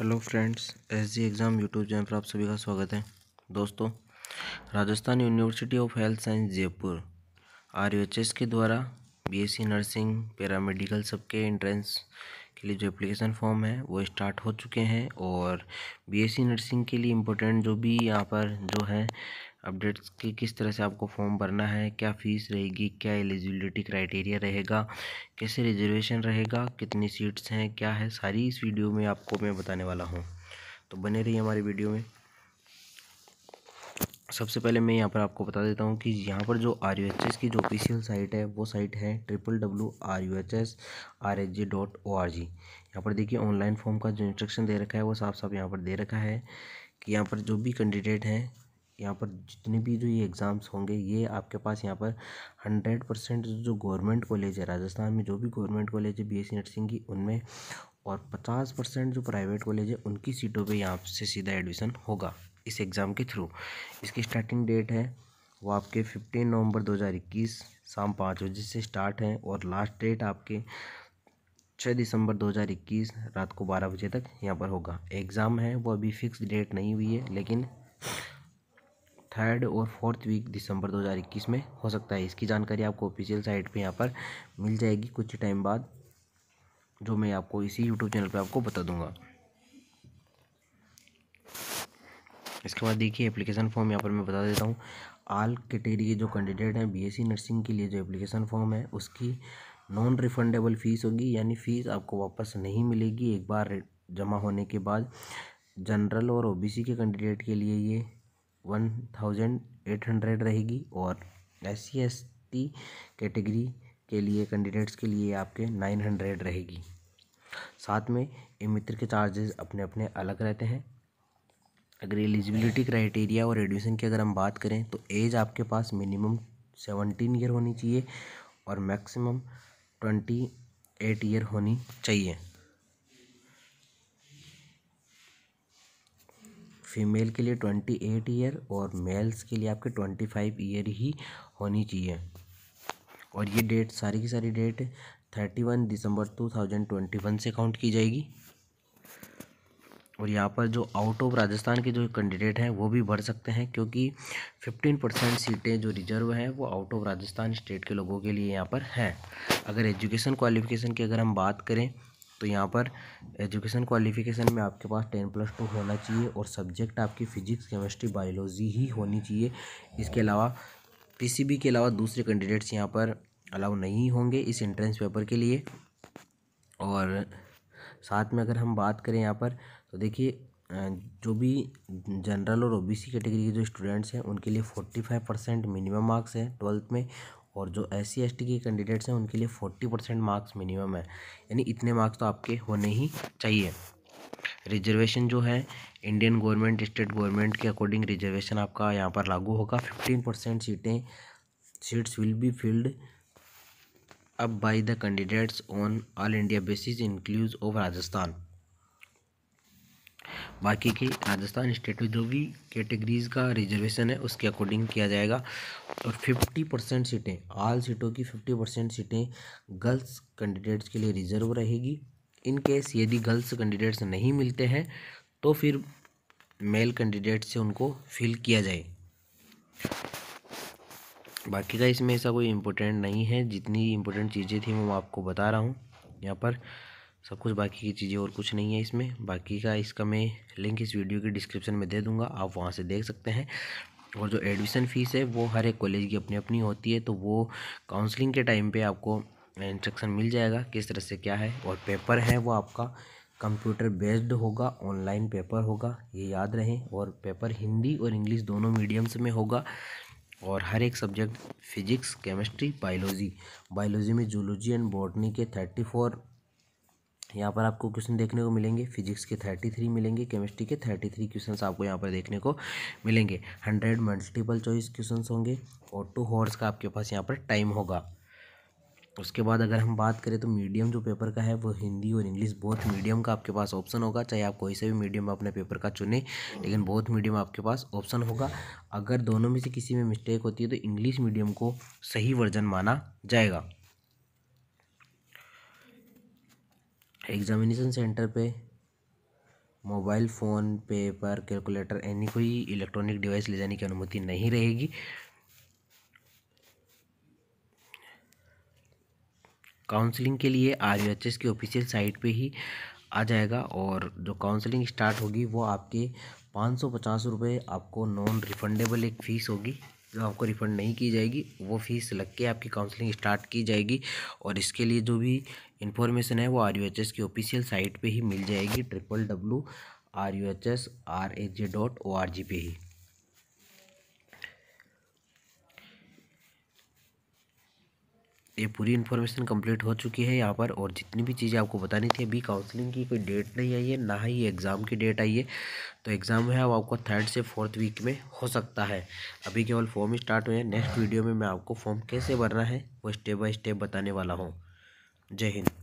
hello friends S G exam YouTube channel पर आप सभी का स्वागत है दोस्तों Rajasthan university of health science Jaipur R U H S के द्वारा बीएससी नर्सिंग पैरामेडिकल सबके एंट्रेंस के लिए जो एप्लीकेशन फॉर्म है वो स्टार्ट हो चुके हैं और बीएससी नर्सिंग के लिए इम्पोर्टेंट जो भी यहाँ पर जो है अपडेट्स कि किस तरह से आपको फॉर्म भरना है क्या फ़ीस रहेगी क्या एलिजिबिलिटी क्राइटेरिया रहेगा कैसे रिजर्वेशन रहेगा कितनी सीट्स हैं क्या है सारी इस वीडियो में आपको मैं बताने वाला हूँ तो बने रहिए हमारी वीडियो में सबसे पहले मैं यहाँ पर आपको बता देता हूँ कि यहाँ पर जो आर यू एच एस की जो ऑफिशियल साइट है वो साइट है triple W R U H S R H G dot O R G यहाँ पर देखिए ऑनलाइन फॉर्म का जो इंस्ट्रक्शन दे रखा है वो साफ साफ यहाँ पर दे रखा है कि यहाँ पर जो भी कैंडिडेट हैं यहाँ पर जितने भी जो ये एग्ज़ाम्स होंगे ये आपके पास यहाँ पर हंड्रेड परसेंट जो गवर्नमेंट कॉलेज है राजस्थान में जो भी गवर्नमेंट कॉलेज है बीएससी नर्सिंग की उनमें और पचास परसेंट जो प्राइवेट कॉलेज है उनकी सीटों पे यहाँ से सीधा एडमिशन होगा इस एग्ज़ाम के थ्रू इसकी स्टार्टिंग डेट है वो आपके फिफ्टीन नवम्बर दो शाम पाँच बजे से स्टार्ट हैं और लास्ट डेट आपके छः दिसंबर 2021 रात को बारह बजे तक यहाँ पर होगा एग्ज़ाम है वो अभी फिक्स डेट नहीं हुई है लेकिन थर्ड और फोर्थ वीक दिसंबर 2021 में हो सकता है इसकी जानकारी आपको ऑफिशियल साइट पे यहाँ पर मिल जाएगी कुछ टाइम बाद जो मैं आपको इसी यूट्यूब चैनल पे आपको बता दूंगा इसके बाद देखिए एप्लीकेशन फॉर्म यहाँ पर मैं बता देता हूँ आल कैटेगरी के जो कैंडिडेट हैं बीएससी नर्सिंग के लिए जो एप्लीकेशन फॉर्म है उसकी नॉन रिफंडेबल फ़ीस होगी यानी फ़ीस आपको वापस नहीं मिलेगी एक बार जमा होने के बाद जनरल और ओबीसी के कैंडिडेट के लिए ये वन थाउजेंड एट हंड्रेड रहेगी और S C S T category के लिए कैंडिडेट्स के लिए आपके नाइन हंड्रेड रहेगी साथ में मित्र के चार्जेस अपने अपने अलग रहते हैं अगर एलिजिबिलिटी क्राइटेरिया और एडमिशन की अगर हम बात करें तो एज आपके पास मिनिमम सेवनटीन ईयर होनी चाहिए और मैक्सिमम ट्वेंटी एट ईयर होनी चाहिए फीमेल के लिए ट्वेंटी एट ईयर और मेल्स के लिए आपके ट्वेंटी फाइव ईयर ही होनी चाहिए और ये डेट सारी की सारी डेट थर्टी वन दिसंबर टू थाउजेंड ट्वेंटी वन से काउंट की जाएगी और यहाँ पर जो आउट ऑफ राजस्थान के जो कैंडिडेट हैं वो भी भर सकते हैं क्योंकि फिफ्टीन परसेंट सीटें जो रिजर्व हैं वो आउट ऑफ राजस्थान स्टेट के लोगों के लिए यहाँ पर हैं अगर एजुकेशन क्वालिफिकेशन की अगर हम बात करें तो यहाँ पर एजुकेशन क्वालिफिकेशन में आपके पास टेन प्लस टू होना चाहिए और सब्जेक्ट आपकी फ़िजिक्स केमिस्ट्री बायोलॉजी ही होनी चाहिए इसके अलावा पीसीबी के अलावा दूसरे कैंडिडेट्स यहाँ पर अलाउ नहीं होंगे इस एंट्रेंस पेपर के लिए और साथ में अगर हम बात करें यहाँ पर तो देखिए जो भी जनरल और ओबीसी कैटेगरी के जो स्टूडेंट्स हैं उनके लिए forty five percent minimum marks हैं ट्वेल्थ में और जो एस सी एस टी के कैंडिडेट्स हैं उनके लिए फोर्टी परसेंट मार्क्स मिनिमम है यानी इतने मार्क्स तो आपके होने ही चाहिए रिजर्वेशन जो है इंडियन गवर्नमेंट स्टेट गवर्नमेंट के अकॉर्डिंग रिजर्वेशन आपका यहाँ पर लागू होगा फिफ्टीन परसेंट सीटें seats will be filled up by the candidates on all India basis includes of Rajasthan बाकी की राजस्थान स्टेट में जो भी कैटेगरीज़ का रिजर्वेशन है उसके अकॉर्डिंग किया जाएगा और फिफ्टी परसेंट सीटें आल सीटों की फिफ्टी परसेंट सीटें गर्ल्स कैंडिडेट्स के लिए रिजर्व रहेगी इन केस यदि गर्ल्स कैंडिडेट्स नहीं मिलते हैं तो फिर मेल कैंडिडेट से उनको फिल किया जाए बाकी का इसमें ऐसा कोई इम्पोर्टेंट नहीं है जितनी इम्पोर्टेंट चीज़ें थी मैं आपको बता रहा हूँ यहाँ पर सब कुछ बाकी की चीज़ें और कुछ नहीं है इसमें बाकी का इसका मैं लिंक इस वीडियो के डिस्क्रिप्शन में दे दूँगा आप वहाँ से देख सकते हैं और जो एडमिशन फ़ीस है वो हर एक कॉलेज की अपनी अपनी होती है तो वो काउंसलिंग के टाइम पे आपको इंस्ट्रक्शन मिल जाएगा किस तरह से क्या है और पेपर है वो आपका कंप्यूटर बेस्ड होगा ऑनलाइन पेपर होगा ये याद रहे और पेपर हिंदी और इंग्लिश दोनों मीडियम्स में होगा और हर एक subject physics chemistry biology biology में जूलॉजी एंड बॉटनी के थर्टी फोर यहाँ पर आपको क्वेश्चन देखने को मिलेंगे फिजिक्स के थर्टी थ्री मिलेंगे केमिस्ट्री के थर्टी थ्री क्वेश्चन आपको यहाँ पर देखने को मिलेंगे हंड्रेड मल्टीपल चॉइस क्वेश्चन होंगे और टू हॉर्स का आपके पास यहाँ पर टाइम होगा उसके बाद अगर हम बात करें तो मीडियम जो पेपर का है वो हिंदी और इंग्लिश बहुत मीडियम का आपके पास ऑप्शन होगा चाहे आप कोई से भी मीडियम अपने पेपर का चुने लेकिन बहुत मीडियम आपके पास ऑप्शन होगा अगर दोनों में से किसी में मिस्टेक होती है तो इंग्लिश मीडियम को सही वर्जन माना जाएगा एग्ज़ामिनेशन सेंटर पे मोबाइल फ़ोन पेपर कैलकुलेटर यानी कोई इलेक्ट्रॉनिक डिवाइस ले जाने की अनुमति नहीं रहेगी काउंसलिंग के लिए आर यू एच एस की ऑफिशियल साइट पे ही आ जाएगा और जो काउंसलिंग स्टार्ट होगी वो आपके पाँच सौ पचास रुपये आपको नॉन रिफंडेबल एक फ़ीस होगी जो आपको रिफ़ंड नहीं की जाएगी वो फ़ीस लग के आपकी काउंसलिंग स्टार्ट की जाएगी और इसके लिए जो भी इन्फॉर्मेशन है वो आर यू एच एस की ऑफिशियल साइट पे ही मिल जाएगी triple W R U H S R A J dot O R G पे ही ये पूरी इन्फॉर्मेशन कंप्लीट हो चुकी है यहाँ पर और जितनी भी चीज़ें आपको बतानी थी अभी काउंसलिंग की कोई डेट नहीं आई है ना ही एग्ज़ाम की डेट आई है तो एग्ज़ाम है अब आपको थर्ड से फोर्थ वीक में हो सकता है अभी केवल फॉर्म स्टार्ट हुए हैं नेक्स्ट वीडियो में मैं आपको फॉर्म कैसे भरना है वो स्टेप बाय स्टेप बताने वाला हूँ जय हिंद